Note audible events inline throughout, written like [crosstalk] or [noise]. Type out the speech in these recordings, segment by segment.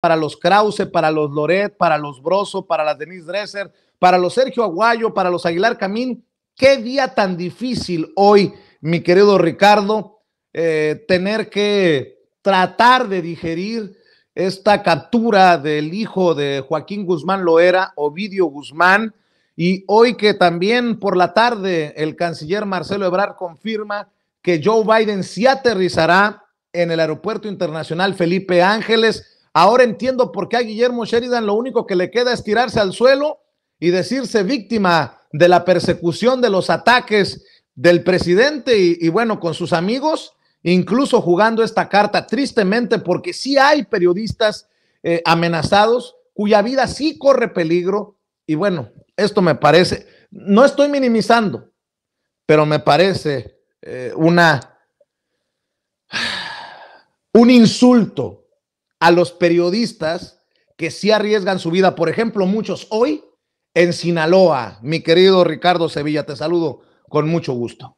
para los Krause, para los Loret, para los Broso, para las Denise Dresser, para los Sergio Aguayo, para los Aguilar Camín. Qué día tan difícil hoy, mi querido Ricardo, eh, tener que tratar de digerir esta captura del hijo de Joaquín Guzmán Loera, Ovidio Guzmán, y hoy que también por la tarde el canciller Marcelo Ebrard confirma que Joe Biden se aterrizará en el Aeropuerto Internacional Felipe Ángeles Ahora entiendo por qué a Guillermo Sheridan lo único que le queda es tirarse al suelo y decirse víctima de la persecución de los ataques del presidente y, bueno, con sus amigos, incluso jugando esta carta tristemente porque sí hay periodistas eh, amenazados cuya vida sí corre peligro y bueno, esto me parece, no estoy minimizando, pero me parece eh, una, [sighs] un insulto a los periodistas que sí arriesgan su vida. Por ejemplo, muchos hoy en Sinaloa. Mi querido Ricardo Sevilla, te saludo con mucho gusto.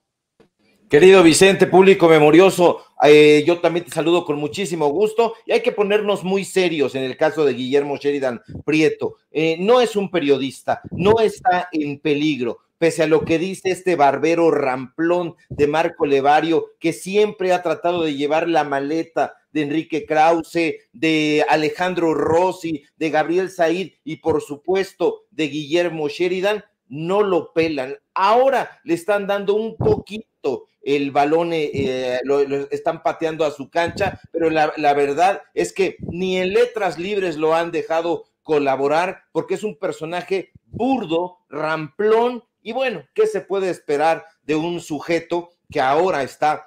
Querido Vicente, público memorioso, eh, yo también te saludo con muchísimo gusto y hay que ponernos muy serios en el caso de Guillermo Sheridan Prieto. Eh, no es un periodista, no está en peligro, pese a lo que dice este barbero ramplón de Marco Levario, que siempre ha tratado de llevar la maleta de Enrique Krause, de Alejandro Rossi, de Gabriel Said y por supuesto de Guillermo Sheridan, no lo pelan. Ahora le están dando un poquito el balón, eh, eh, lo, están pateando a su cancha, pero la, la verdad es que ni en letras libres lo han dejado colaborar porque es un personaje burdo, ramplón y bueno, ¿qué se puede esperar de un sujeto que ahora está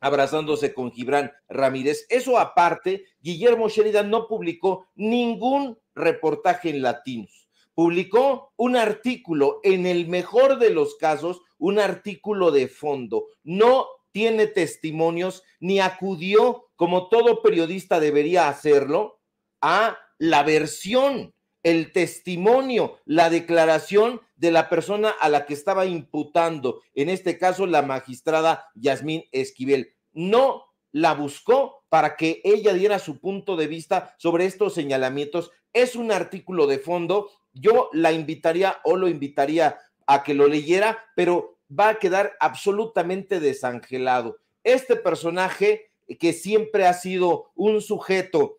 abrazándose con Gibran Ramírez? Eso aparte, Guillermo Sheridan no publicó ningún reportaje en Latinos. Publicó un artículo, en el mejor de los casos, un artículo de fondo. No tiene testimonios ni acudió, como todo periodista debería hacerlo, a la versión el testimonio, la declaración de la persona a la que estaba imputando, en este caso la magistrada Yasmín Esquivel. No la buscó para que ella diera su punto de vista sobre estos señalamientos. Es un artículo de fondo. Yo la invitaría o lo invitaría a que lo leyera, pero va a quedar absolutamente desangelado. Este personaje que siempre ha sido un sujeto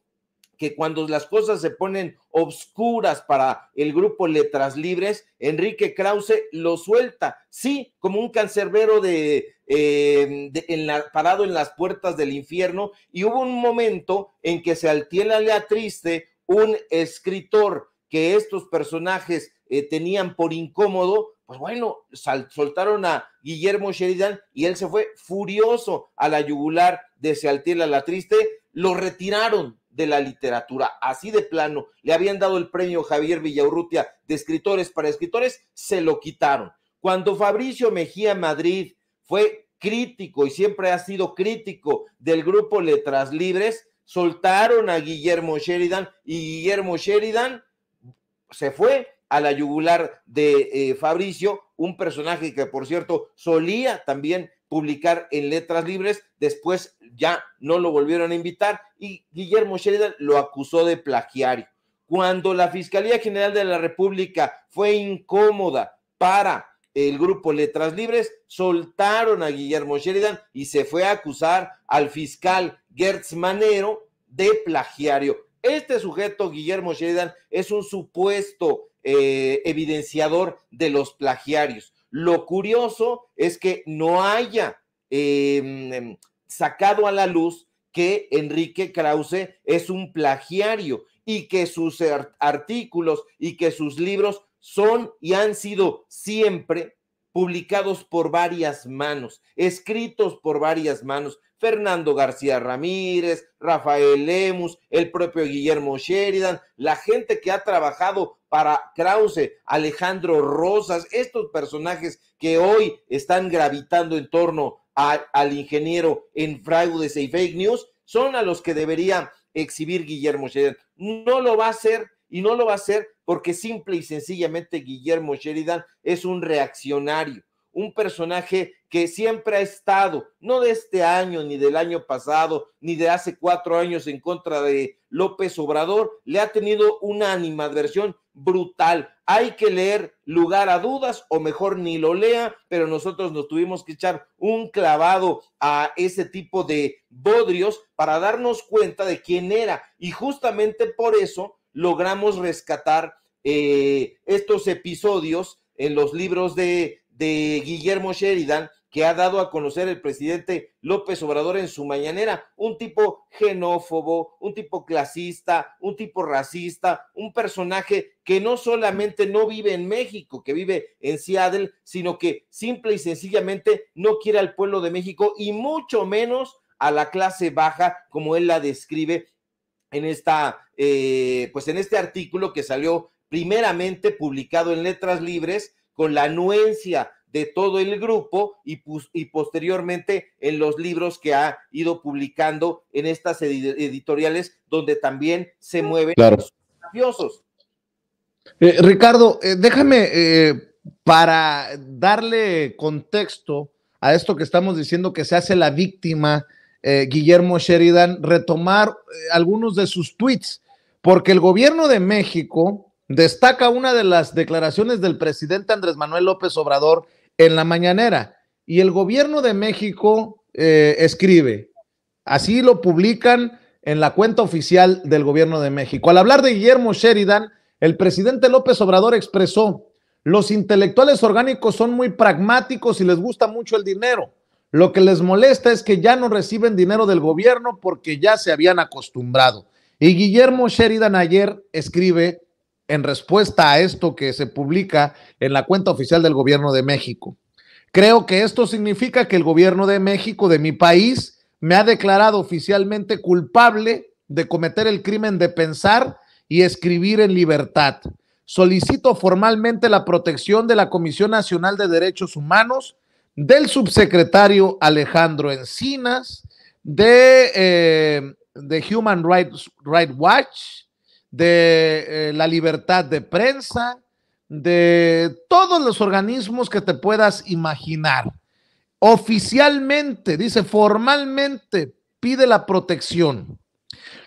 que cuando las cosas se ponen obscuras para el grupo Letras Libres, Enrique Krause lo suelta, sí, como un cancerbero de, eh, parado en las puertas del infierno. Y hubo un momento en que se altiela la triste un escritor que estos personajes eh, tenían por incómodo, pues bueno, soltaron a Guillermo Sheridan y él se fue furioso a la yugular de se la triste, lo retiraron de la literatura. Así de plano, le habían dado el premio Javier Villaurrutia de escritores para escritores, se lo quitaron. Cuando Fabricio Mejía Madrid fue crítico y siempre ha sido crítico del grupo Letras Libres, soltaron a Guillermo Sheridan y Guillermo Sheridan se fue a la yugular de eh, Fabricio, un personaje que por cierto solía también publicar en Letras Libres, después ya no lo volvieron a invitar y Guillermo Sheridan lo acusó de plagiario. Cuando la Fiscalía General de la República fue incómoda para el grupo Letras Libres, soltaron a Guillermo Sheridan y se fue a acusar al fiscal Gertz Manero de plagiario. Este sujeto, Guillermo Sheridan, es un supuesto eh, evidenciador de los plagiarios. Lo curioso es que no haya em, em, sacado a la luz que Enrique Krause es un plagiario y que sus artículos y que sus libros son y han sido siempre publicados por varias manos, escritos por varias manos, Fernando García Ramírez, Rafael Lemus, el propio Guillermo Sheridan, la gente que ha trabajado para Krause, Alejandro Rosas, estos personajes que hoy están gravitando en torno al ingeniero en fraudes y fake news, son a los que debería exhibir Guillermo Sheridan. No lo va a hacer y no lo va a hacer porque simple y sencillamente Guillermo Sheridan es un reaccionario, un personaje que siempre ha estado, no de este año, ni del año pasado, ni de hace cuatro años en contra de López Obrador, le ha tenido una animadversión brutal. Hay que leer lugar a dudas o mejor ni lo lea, pero nosotros nos tuvimos que echar un clavado a ese tipo de bodrios para darnos cuenta de quién era. Y justamente por eso logramos rescatar eh, estos episodios en los libros de Guillermo Sheridan que ha dado a conocer el presidente López Obrador en su mañanera. Un tipo genófobo, un tipo clasista, un tipo racista, un personaje que no solamente no vive en México, que vive en Seattle, sino que simple y sencillamente no quiere al pueblo de México y mucho menos a la clase baja como él la describe en esta eh, pues en este artículo que salió primeramente publicado en Letras Libres con la anuencia de todo el grupo y, y posteriormente en los libros que ha ido publicando en estas editoriales donde también se mueven los mafiosos. Eh, Ricardo, eh, déjame eh, para darle contexto a esto que estamos diciendo que se hace la víctima, Guillermo Sheridan, retomar algunos de sus tweets, porque el gobierno de México destaca una de las declaraciones del presidente Andrés Manuel López Obrador en la mañanera. Y el gobierno de México eh, escribe, así lo publican en la cuenta oficial del gobierno de México. Al hablar de Guillermo Sheridan, el presidente López Obrador expresó, los intelectuales orgánicos son muy pragmáticos y les gusta mucho el dinero. Lo que les molesta es que ya no reciben dinero del gobierno porque ya se habían acostumbrado. Y Guillermo Sheridan ayer escribe en respuesta a esto que se publica en la cuenta oficial del gobierno de México. Creo que esto significa que el gobierno de México, de mi país, me ha declarado oficialmente culpable de cometer el crimen de pensar y escribir en libertad. Solicito formalmente la protección de la Comisión Nacional de Derechos Humanos, del subsecretario Alejandro Encinas, de, eh, Human Rights Watch, de eh, la libertad de prensa, de todos los organismos que te puedas imaginar. Oficialmente, dice, formalmente pide la protección.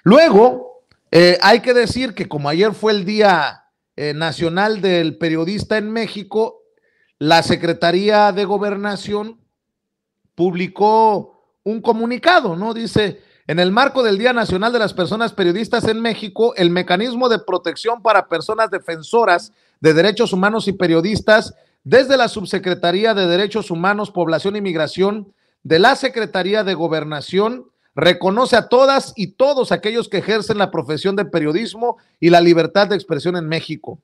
Luego, eh, hay que decir que como ayer fue el Día eh, Nacional del Periodista en México, la Secretaría de Gobernación publicó un comunicado, ¿no? Dice, en el marco del Día Nacional de las Personas Periodistas en México, el mecanismo de protección para personas defensoras de derechos humanos y periodistas desde la Subsecretaría de Derechos Humanos, Población y Migración de la Secretaría de Gobernación reconoce a todas y todos aquellos que ejercen la profesión de periodismo y la libertad de expresión en México.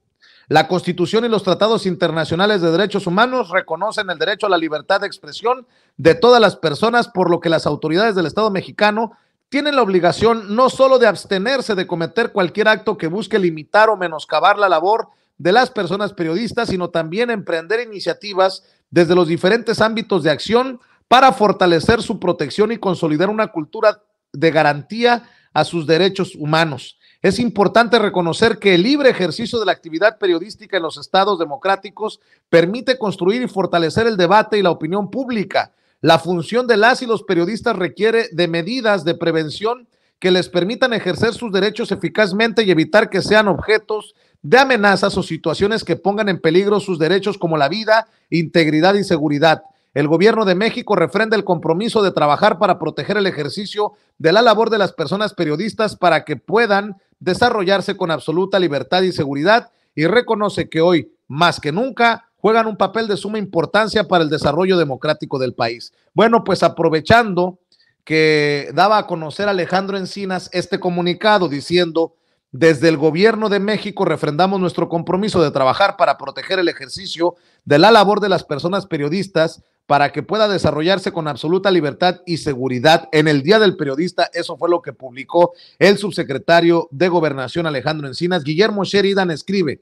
La Constitución y los tratados internacionales de derechos humanos reconocen el derecho a la libertad de expresión de todas las personas, por lo que las autoridades del Estado mexicano tienen la obligación no solo de abstenerse de cometer cualquier acto que busque limitar o menoscabar la labor de las personas periodistas, sino también emprender iniciativas desde los diferentes ámbitos de acción para fortalecer su protección y consolidar una cultura de garantía a sus derechos humanos. Es importante reconocer que el libre ejercicio de la actividad periodística en los estados democráticos permite construir y fortalecer el debate y la opinión pública, la función de las y los periodistas requiere de medidas de prevención que les permitan ejercer sus derechos eficazmente y evitar que sean objetos de amenazas o situaciones que pongan en peligro sus derechos como la vida, integridad y seguridad. El gobierno de México refrenda el compromiso de trabajar para proteger el ejercicio de la labor de las personas periodistas para que puedan desarrollarse con absoluta libertad y seguridad y reconoce que hoy, más que nunca, juegan un papel de suma importancia para el desarrollo democrático del país. Bueno, pues aprovechando que daba a conocer Alejandro Encinas este comunicado diciendo, desde el gobierno de México refrendamos nuestro compromiso de trabajar para proteger el ejercicio de la labor de las personas periodistas para que pueda desarrollarse con absoluta libertad y seguridad. En el Día del Periodista, eso fue lo que publicó el subsecretario de Gobernación Alejandro Encinas. Guillermo Sheridan escribe,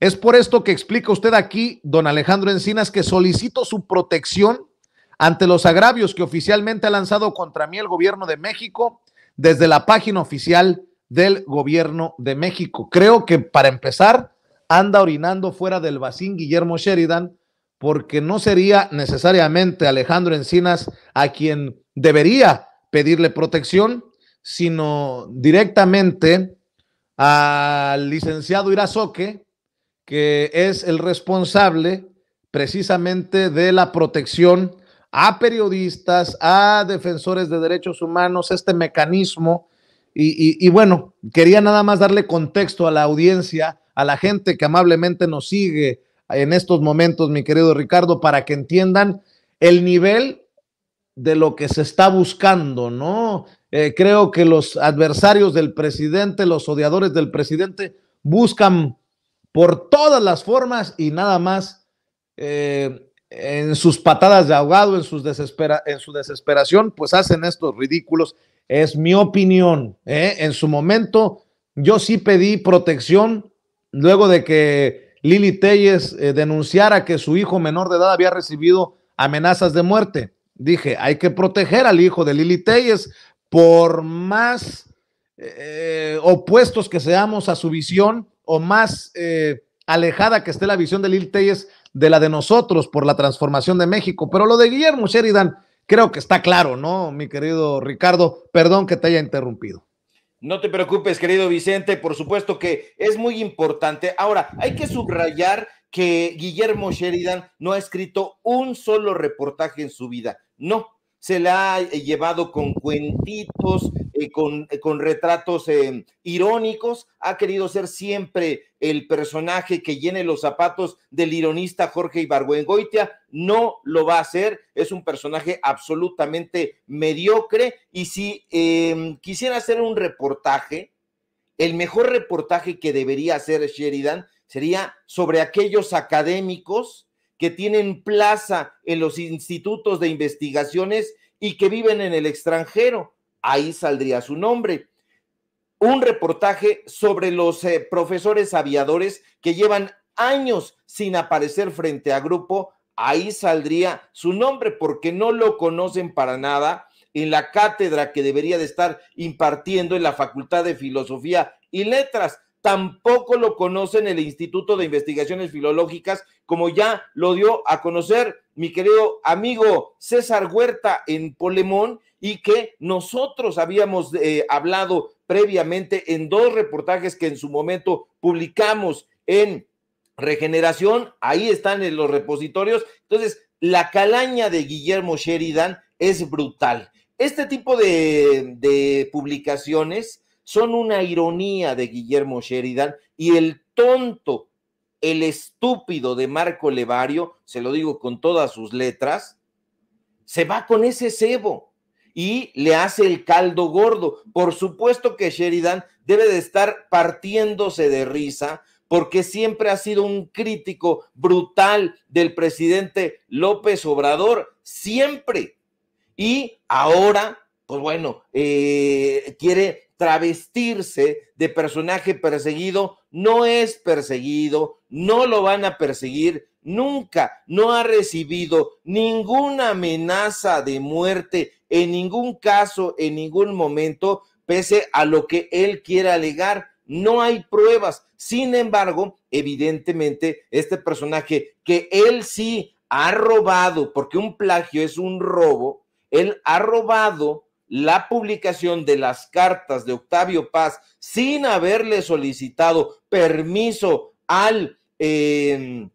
es por esto que explica usted aquí, don Alejandro Encinas, que solicito su protección ante los agravios que oficialmente ha lanzado contra mí el gobierno de México desde la página oficial del gobierno de México. Creo que para empezar, anda orinando fuera del Bacín Guillermo Sheridan, porque no sería necesariamente Alejandro Encinas a quien debería pedirle protección, sino directamente al licenciado Irazoque, que es el responsable precisamente de la protección a periodistas, a defensores de derechos humanos, este mecanismo. Y, bueno, quería nada más darle contexto a la audiencia, a la gente que amablemente nos sigue en estos momentos, mi querido Ricardo, para que entiendan el nivel de lo que se está buscando, ¿no? Eh, creo que los adversarios del presidente, los odiadores del presidente, buscan por todas las formas y nada más eh, en sus patadas de ahogado, en, sus desespera en su desesperación, pues hacen estos ridículos. Es mi opinión. ¿eh? En su momento yo sí pedí protección luego de que Lili Telles eh, denunciara que su hijo menor de edad había recibido amenazas de muerte. Dije, hay que proteger al hijo de Lili Telles por más opuestos que seamos a su visión, o más eh, alejada que esté la visión de Lil Telles de la de nosotros por la transformación de México. Pero lo de Guillermo Sheridan, creo que está claro, ¿no, mi querido Ricardo? Perdón que te haya interrumpido. No te preocupes, querido Vicente, por supuesto que es muy importante. Ahora, hay que subrayar que Guillermo Sheridan no ha escrito un solo reportaje en su vida. No, se la ha eh, llevado con cuentitos, eh, eh, con, retratos irónicos, ha querido ser siempre el personaje que llene los zapatos del ironista Jorge Ibargüengoitia, no lo va a hacer, es un personaje absolutamente mediocre y si em, quisiera hacer un reportaje, el mejor reportaje que debería hacer Sheridan sería sobre aquellos académicos que tienen plaza en los institutos de investigaciones y que viven en el extranjero. Ahí saldría su nombre. Un reportaje sobre los eh, profesores aviadores que llevan años sin aparecer frente a grupo. Ahí saldría su nombre porque no lo conocen para nada en la cátedra que debería de estar impartiendo en la Facultad de Filosofía y Letras. Tampoco lo conocen el Instituto de Investigaciones Filológicas como ya lo dio a conocer mi querido amigo César Huerta en Polemón y que nosotros habíamos eh, hablado previamente en dos reportajes que en su momento publicamos en Regeneración, ahí están en los repositorios. Entonces, la calaña de Guillermo Sheridan es brutal. Este tipo de publicaciones son una ironía de Guillermo Sheridan y el tonto el estúpido de Marco Levario, se lo digo con todas sus letras, se va con ese cebo y le hace el caldo gordo. Por supuesto que Sheridan debe de estar partiéndose de risa porque siempre ha sido un crítico brutal del presidente López Obrador, siempre. Y ahora, pues bueno, eh, quiere travestirse de personaje perseguido, no es perseguido, no lo van a perseguir nunca, no ha recibido ninguna amenaza de muerte en ningún caso, en ningún momento, pese a lo que él quiera alegar. No hay pruebas. Sin embargo, evidentemente, este personaje que él sí ha robado, porque un plagio es un robo, él ha robado la publicación de las cartas de Octavio Paz sin haberle solicitado permiso al Em,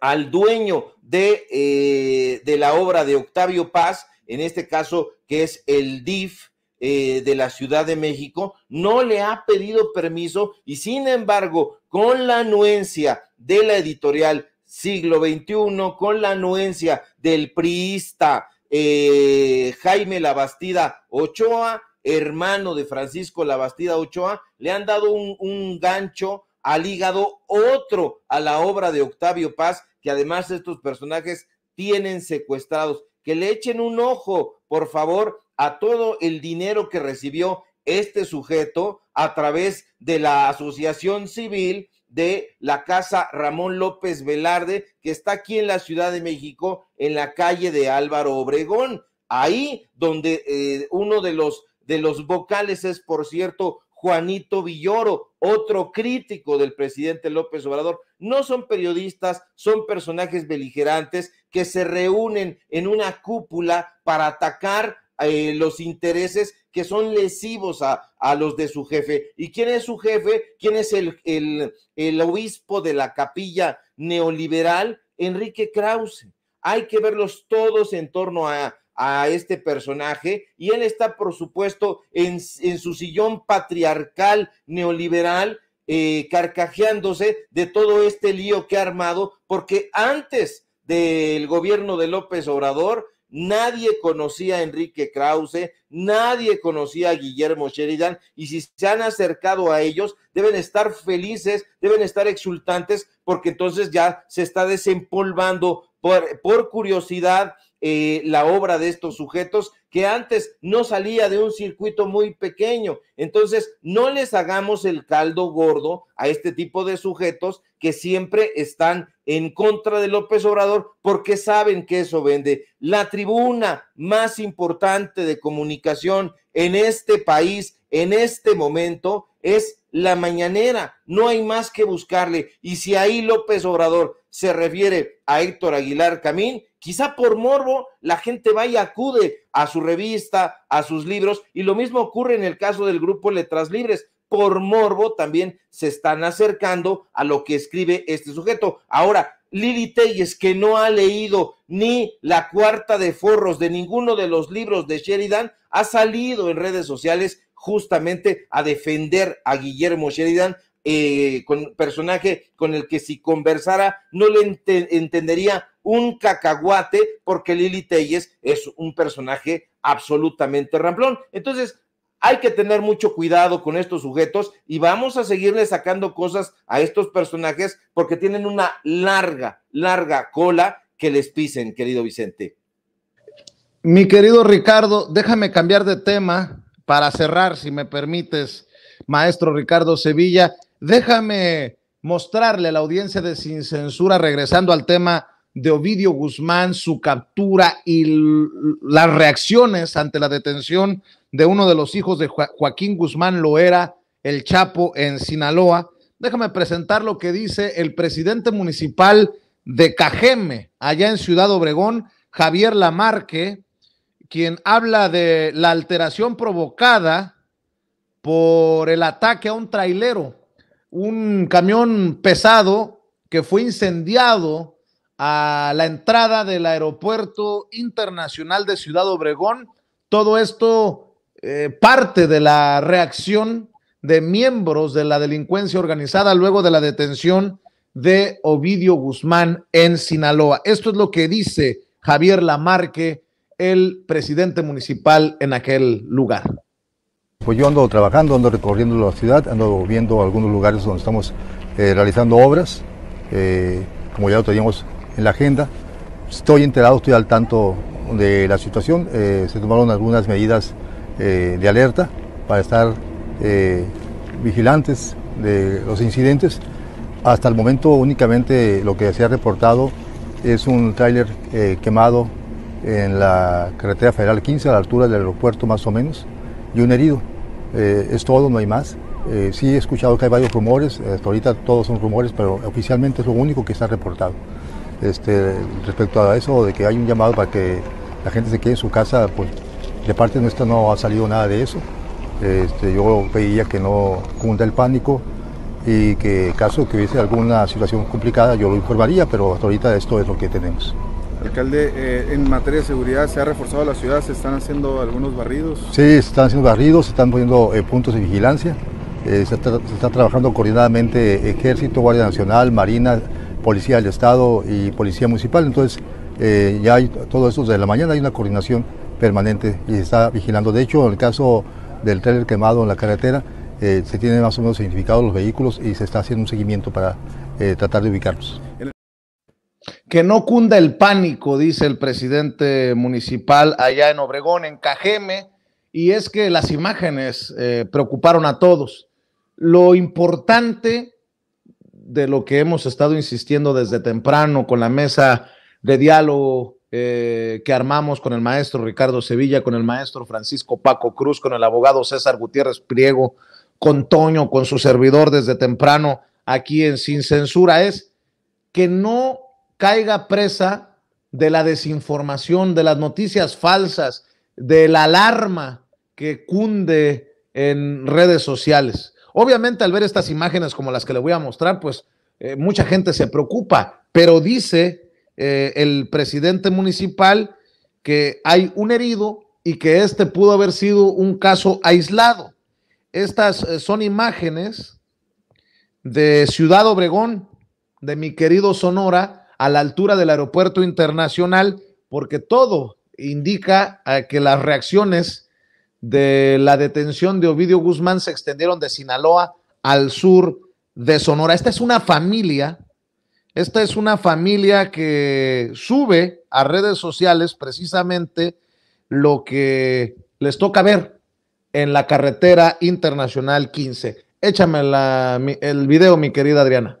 al dueño eh, de, la obra de Octavio Paz, en este caso que es el DIF eh, de la Ciudad de México, no le ha pedido permiso y sin embargo, con la anuencia de la editorial siglo XXI, con la anuencia del priista eh, Jaime Labastida Ochoa, hermano de Francisco Labastida Ochoa, le han dado un, un gancho ha ligado otro a la obra de Octavio Paz, que además estos personajes tienen secuestrados. Que le echen un ojo, por favor, a todo el dinero que recibió este sujeto a través de la Asociación Civil de la Casa Ramón López Velarde, que está aquí en la Ciudad de México, en la calle de Álvaro Obregón, ahí donde eh, uno de los de los vocales es, por cierto, Juanito Villoro, otro crítico del presidente López Obrador. No son periodistas, son personajes beligerantes que se reúnen en una cúpula para atacar eh, los intereses que son lesivos a, los de su jefe. ¿Y quién es su jefe? ¿Quién es el, el obispo de la capilla neoliberal? Enrique Krause. Hay que verlos todos en torno a, a este personaje y él está, por supuesto, en, en su sillón patriarcal neoliberal, eh, carcajeándose de todo este lío que ha armado, porque antes del gobierno de López Obrador, Nadie conocía a Enrique Krause, nadie conocía a Guillermo Sheridan, y si se han acercado a ellos, deben estar felices, deben estar exultantes, porque entonces ya se está desempolvando por, por curiosidad eh, la obra de estos sujetos que antes no salía de un circuito muy pequeño. Entonces, no les hagamos el caldo gordo a este tipo de sujetos que siempre están en contra de López Obrador porque saben que eso vende. La tribuna más importante de comunicación en este país, en este momento, es la mañanera. No hay más que buscarle. Y si ahí López Obrador se refiere a Héctor Aguilar Camín, quizá por morbo la gente va y acude a su revista, a sus libros. Y lo mismo ocurre en el caso del grupo Letras Libres. Por morbo también se están acercando a lo que escribe este sujeto. Ahora, Lili Telles, que no ha leído ni la cuarta de forros de ninguno de los libros de Sheridan, ha salido en redes sociales justamente a defender a Guillermo Sheridan eh, con personaje con el que si conversara no le entendería un cacahuate porque Lili Telles es un personaje absolutamente ramplón. Entonces, hay que tener mucho cuidado con estos sujetos y vamos a seguirle sacando cosas a estos personajes porque tienen una larga, larga cola que les pisen, querido Vicente. Mi querido Ricardo, déjame cambiar de tema para cerrar, si me permites, maestro Ricardo Sevilla, déjame mostrarle a la audiencia de Sin Censura, regresando al tema de Ovidio Guzmán, su captura y las reacciones ante la detención de uno de los hijos de Joaquín Guzmán Loera, el Chapo, en Sinaloa. Déjame presentar lo que dice el presidente municipal de Cajeme, allá en Ciudad Obregón, Javier Lamarque, quien habla de la alteración provocada por el ataque a un trailero, un camión pesado que fue incendiado a la entrada del Aeropuerto Internacional de Ciudad Obregón. Todo esto eh, parte de la reacción de miembros de la delincuencia organizada luego de la detención de Ovidio Guzmán en Sinaloa. Esto es lo que dice Javier Lamarque el presidente municipal en aquel lugar? Pues yo ando trabajando, ando recorriendo la ciudad, ando viendo algunos lugares donde estamos eh, realizando obras, eh, como ya lo teníamos en la agenda. Estoy enterado, estoy al tanto de la situación. Eh, se tomaron algunas medidas de alerta para estar vigilantes de los incidentes. Hasta el momento únicamente lo que se ha reportado es un tráiler quemado en la carretera federal 15, a la altura del aeropuerto más o menos, y un herido. Eh, es todo, no hay más. Eh, sí he escuchado que hay varios rumores, hasta ahorita todos son rumores, pero oficialmente es lo único que está reportado. Este, respecto a eso, de que hay un llamado para que la gente se quede en su casa, pues de parte nuestra no ha salido nada de eso. Este, yo pedía que no cunda el pánico y que caso que hubiese alguna situación complicada yo lo informaría, pero hasta ahorita esto es lo que tenemos. Alcalde, eh, en materia de seguridad, ¿se ha reforzado la ciudad? ¿Se están haciendo algunos barridos? Sí, se están haciendo barridos, se están poniendo eh, puntos de vigilancia. Eh, se, está, trabajando coordinadamente Ejército, Guardia Nacional, Marina, Policía del Estado y Policía Municipal. Entonces, ya hay todo eso desde la mañana, hay una coordinación permanente y se está vigilando. De hecho, en el caso del trailer quemado en la carretera, se tienen más o menos identificados los vehículos y se está haciendo un seguimiento para tratar de ubicarlos. Que no cunda el pánico, dice el presidente municipal allá en Obregón, en Cajeme, y es que las imágenes eh, preocuparon a todos. Lo importante de lo que hemos estado insistiendo desde temprano con la mesa de diálogo eh, que armamos con el maestro Ricardo Sevilla, con el maestro Francisco Paco Cruz, con el abogado César Gutiérrez Priego, con Toño, con su servidor desde temprano aquí en Sin Censura, es que no caiga presa de la desinformación, de las noticias falsas, de la alarma que cunde en redes sociales. Obviamente al ver estas imágenes como las que le voy a mostrar, pues eh, mucha gente se preocupa, pero dice eh, el presidente municipal que hay un herido y que este pudo haber sido un caso aislado. Estas eh, son imágenes de Ciudad Obregón, de mi querido Sonora, a la altura del aeropuerto internacional, porque todo indica eh, que las reacciones de la detención de Ovidio Guzmán se extendieron de Sinaloa al sur de Sonora. Esta es una familia, esta es una familia que sube a redes sociales precisamente lo que les toca ver en la carretera internacional 15. Échame el video, mi querida Adriana.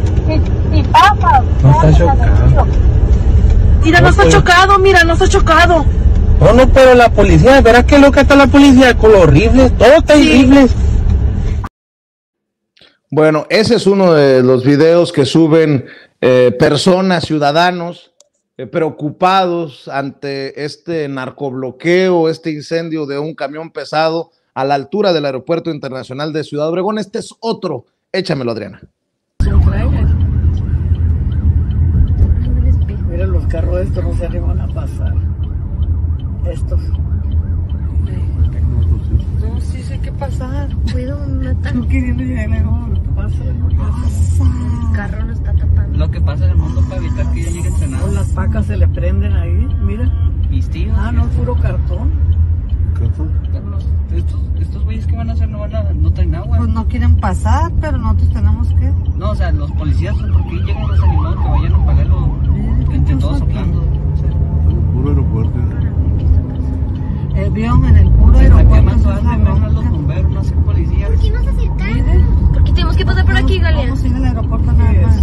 mi, papá No está chocado. Mira, no, está pues. chocado, mira, no está chocado. No, no, pero la policía, verás qué loca está la policía con lo horrible todo está horrible Bueno, ese es uno de los videos que suben eh, personas, ciudadanos eh, preocupados ante este narcobloqueo, este incendio de un camión pesado a la altura del Aeropuerto Internacional de Ciudad Obregón. Este es otro. Échamelo, Adriana. de estos no se van a pasar. Estos. No, sí, sí [laughs] que pasar. cuidado No queriendo llegar Pasa, El carro lo está tapando. Lo que pasa en el mundo para evitar que ya lleguen cenados. Las pacas se le prenden ahí, mira. Mis Ah, no, puro cartón. ¿Cartón? Estos, estos güeyes que van a hacer no van a, no traen agua. Pues no quieren pasar, pero nosotros tenemos que. No, o sea, los policías, porque llegan los animados que vayan a pagar los entre soplando el Puro aeropuerto. el avión en el puro aeropuerto. ¿Por qué no se policías. ¿Por qué Porque tenemos que pasar por aquí, Galea. Vamos a ir al aeropuerto nada más.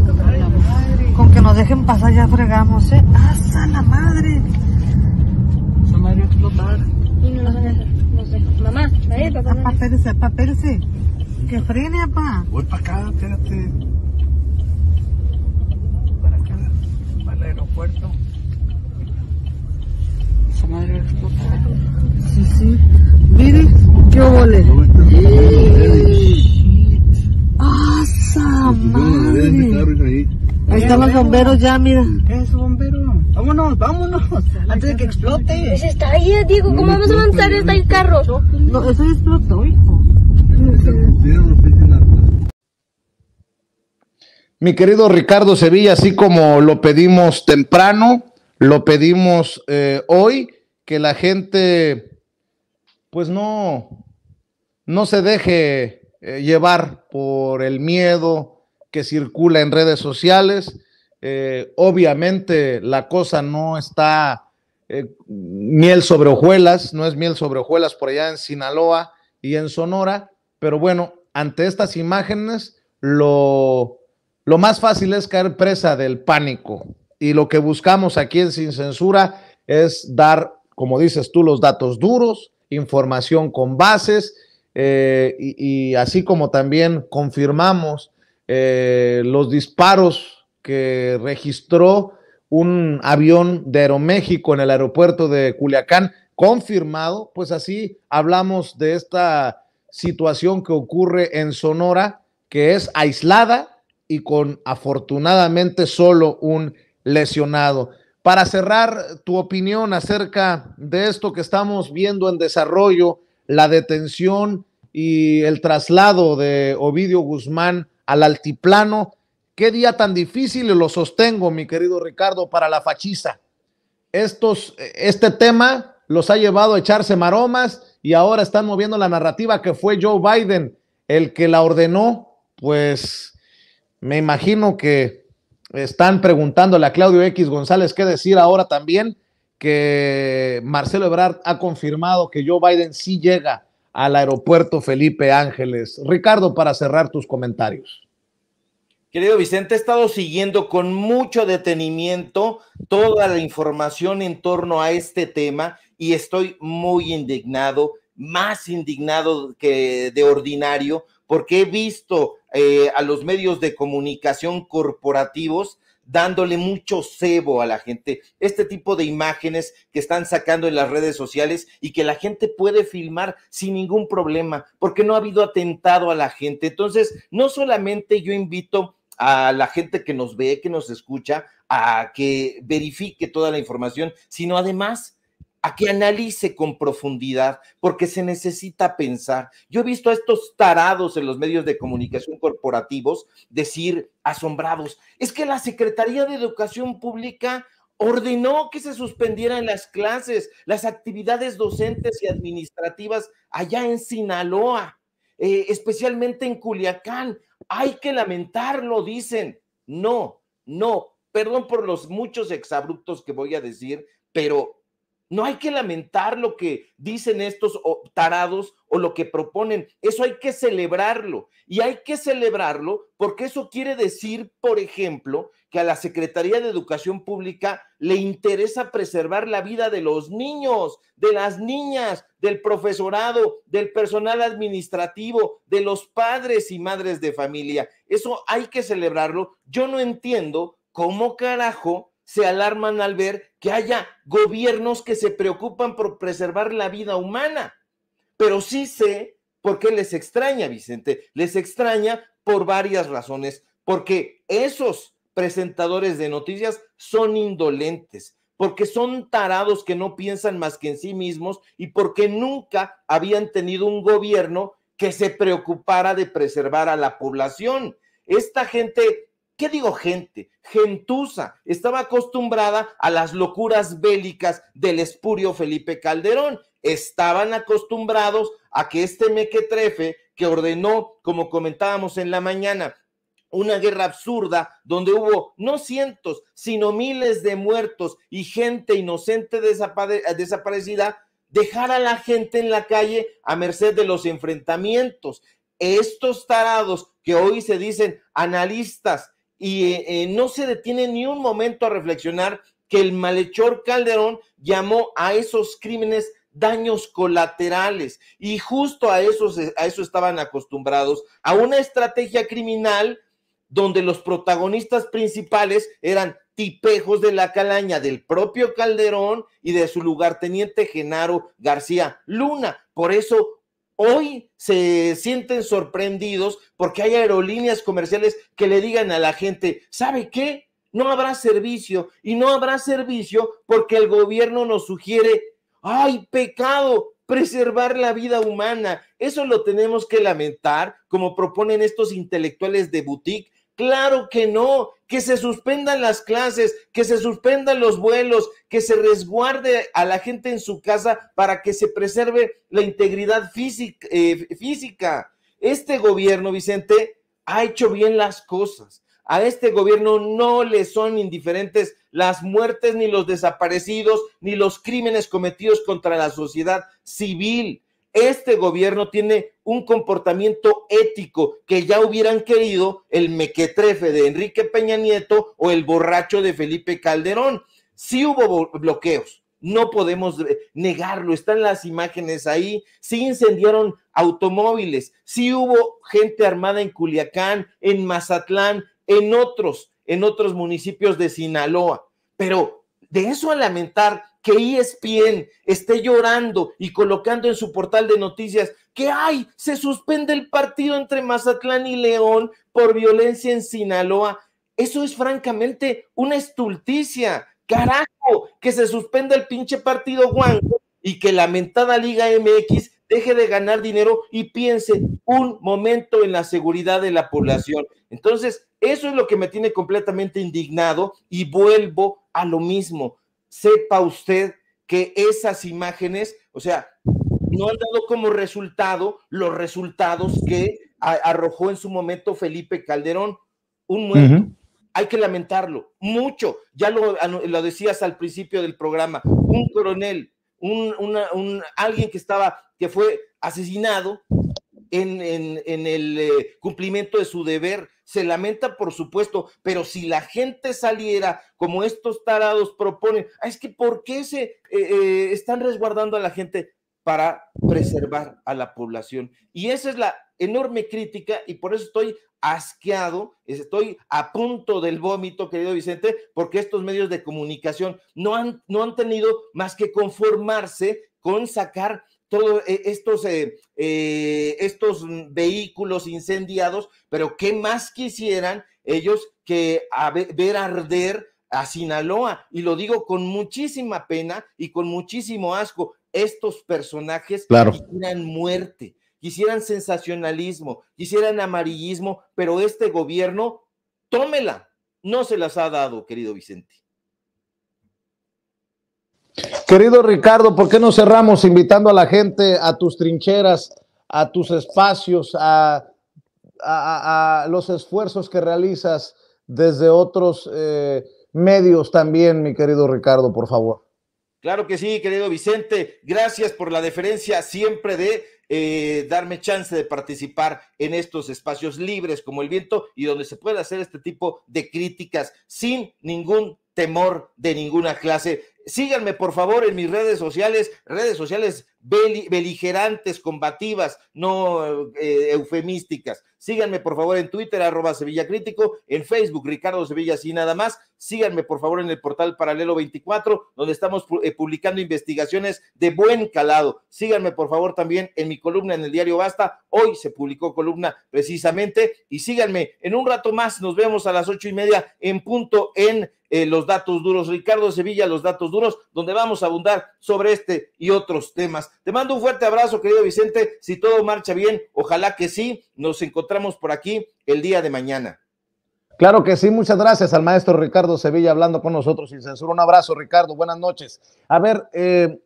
Con que nos dejen pasar ya fregamos, ¿eh? ¡Hasta la madre! Esa madre va a explotar. no nos Mamá, nadie papá. Apá, espérese, apá, espérese. Que frene, papá. Voy para acá, espérate. aeropuerto. Esa madre aeropuerto. Sí, sí. Mire, qué vole. ¡Ah, esa madre! Ahí están los bomberos ya, mira. Es bombero. Vámonos, vámonos. Antes de que explote. Ese pues está ahí, eh, Diego. ¿Cómo vamos a avanzar? Está el carro. No, eso ya explotó, hijo. Mi querido Ricardo Sevilla, así como lo pedimos temprano, lo pedimos eh, hoy, que la gente pues no, no se deje eh, llevar por el miedo que circula en redes sociales. Eh, obviamente la cosa no está miel sobre hojuelas, no es miel sobre hojuelas por allá en Sinaloa y en Sonora, pero bueno, ante estas imágenes lo lo más fácil es caer presa del pánico y lo que buscamos aquí en Sin Censura es dar, como dices tú, los datos duros, información con bases eh, y, así como también confirmamos eh, los disparos que registró un avión de Aeroméxico en el aeropuerto de Culiacán, confirmado, pues así hablamos de esta situación que ocurre en Sonora, que es aislada, y con afortunadamente solo un lesionado. Para cerrar tu opinión acerca de esto que estamos viendo en desarrollo, la detención y el traslado de Ovidio Guzmán al altiplano, qué día tan difícil lo sostengo, mi querido Ricardo, para la fachiza. Estos, este tema los ha llevado a echarse maromas y ahora están moviendo la narrativa que fue Joe Biden el que la ordenó, pues me imagino que están preguntándole a Claudio X González qué decir ahora también que Marcelo Ebrard ha confirmado que Joe Biden sí llega al aeropuerto Felipe Ángeles. Ricardo, para cerrar tus comentarios. Querido Vicente, he estado siguiendo con mucho detenimiento toda la información en torno a este tema y estoy muy indignado, más indignado que de ordinario, porque he visto eh, a los medios de comunicación corporativos dándole mucho cebo a la gente. Este tipo de imágenes que están sacando en las redes sociales y que la gente puede filmar sin ningún problema, porque no ha habido atentado a la gente. Entonces, no solamente yo invito a la gente que nos ve, que nos escucha, a que verifique toda la información, sino además a que analice con profundidad, porque se necesita pensar. Yo he visto a estos tarados en los medios de comunicación corporativos decir, asombrados, es que la Secretaría de Educación Pública ordenó que se suspendieran las clases, las actividades docentes y administrativas allá en Sinaloa, eh, especialmente en Culiacán. Hay que lamentarlo, dicen. No, no, perdón por los muchos exabruptos que voy a decir, pero no hay que lamentar lo que dicen estos tarados o lo que proponen. Eso hay que celebrarlo. Y hay que celebrarlo porque eso quiere decir, por ejemplo, que a la Secretaría de Educación Pública le interesa preservar la vida de los niños, de las niñas, del profesorado, del personal administrativo, de los padres y madres de familia. Eso hay que celebrarlo. Yo no entiendo cómo carajo se alarman al ver que haya gobiernos que se preocupan por preservar la vida humana. Pero sí sé por qué les extraña, Vicente. Les extraña por varias razones. Porque esos presentadores de noticias son indolentes, porque son tarados que no piensan más que en sí mismos y porque nunca habían tenido un gobierno que se preocupara de preservar a la población. Esta gente ¿Qué digo gente? Gentuza estaba acostumbrada a las locuras bélicas del espurio Felipe Calderón. Estaban acostumbrados a que este mequetrefe que ordenó, como comentábamos en la mañana, una guerra absurda donde hubo no cientos, sino miles de muertos y gente inocente desaparecida, dejara a la gente en la calle a merced de los enfrentamientos. Estos tarados que hoy se dicen analistas y eh, no se detiene ni un momento a reflexionar que el malhechor Calderón llamó a esos crímenes daños colaterales y justo a eso, a eso estaban acostumbrados, a una estrategia criminal donde los protagonistas principales eran tipejos de la calaña del propio Calderón y de su lugarteniente Genaro García Luna. Por eso Hoy se sienten sorprendidos porque hay aerolíneas comerciales que le digan a la gente, ¿sabe qué? No habrá servicio y no habrá servicio porque el gobierno nos sugiere, ay, pecado, preservar la vida humana. Eso lo tenemos que lamentar, como proponen estos intelectuales de boutique Claro que no, que se suspendan las clases, que se suspendan los vuelos, que se resguarde a la gente en su casa para que se preserve la integridad eh, física. Este gobierno, Vicente, ha hecho bien las cosas. A este gobierno no le son indiferentes las muertes, ni los desaparecidos, ni los crímenes cometidos contra la sociedad civil este gobierno tiene un comportamiento ético que ya hubieran querido el mequetrefe de Enrique Peña Nieto o el borracho de Felipe Calderón. Sí hubo bloqueos, no podemos negarlo, están las imágenes ahí, sí incendiaron automóviles, sí hubo gente armada en Culiacán, en Mazatlán, en otros, en otros municipios de Sinaloa, pero de eso a lamentar que ESPN esté llorando y colocando en su portal de noticias que hay, se suspende el partido entre Mazatlán y León por violencia en Sinaloa. Eso es francamente una estulticia. Carajo, que se suspenda el pinche partido Juan y que la mentada Liga MX deje de ganar dinero y piense un momento en la seguridad de la población. Entonces, eso es lo que me tiene completamente indignado y vuelvo a lo mismo sepa usted que esas imágenes, o sea, no han dado como resultado los resultados que arrojó en su momento Felipe Calderón, un muerto. Hay que lamentarlo mucho. Ya lo, lo, decías al principio del programa, un coronel, alguien que estaba, que fue asesinado en, el eh, cumplimiento de su deber, se lamenta por supuesto, pero si la gente saliera como estos tarados proponen, ah, es que ¿por qué se eh, eh, están resguardando a la gente? para preservar a la población. Y esa es la enorme crítica y por eso estoy asqueado, estoy a punto del vómito, querido Vicente, porque estos medios de comunicación no han, no han tenido más que conformarse con sacar todos e, estos, eh, eh, estos vehículos incendiados, pero ¿qué más quisieran ellos que ver arder a Sinaloa? Y lo digo con muchísima pena y con muchísimo asco. Estos personajes quisieran muerte, quisieran sensacionalismo, quisieran amarillismo, pero este gobierno, tómela, no se las ha dado, querido Vicente. Querido Ricardo, ¿por qué no cerramos invitando a la gente a tus trincheras, a tus espacios, a, los esfuerzos que realizas desde otros eh, medios también, mi querido Ricardo, por favor? Claro que sí, querido Vicente. Gracias por la deferencia siempre de eh, darme chance de participar en estos espacios libres como el viento y donde se puede hacer este tipo de críticas sin ningún temor de ninguna clase. Síganme, por favor, en mis redes sociales, redes sociales beligerantes, combativas, no eh, eufemísticas. Síganme, por favor, en Twitter, arroba Sevilla Crítico, en Facebook, Ricardo Sevilla, y nada más. Síganme, por favor, en el portal Paralelo 24, donde estamos eh, publicando investigaciones de buen calado. Síganme, por favor, también en mi columna en el diario Basta. Hoy se publicó columna precisamente. Y síganme, en un rato más nos vemos a las ocho y media en punto en eh, los datos duros, Ricardo Sevilla, los datos duros, donde vamos a abundar sobre este y otros temas. Te mando un fuerte abrazo, querido Vicente, si todo marcha bien, ojalá que sí, nos encontramos por aquí el día de mañana. Claro que sí, muchas gracias al maestro Ricardo Sevilla hablando con nosotros sin censura. Un abrazo, Ricardo, buenas noches. A ver, eh,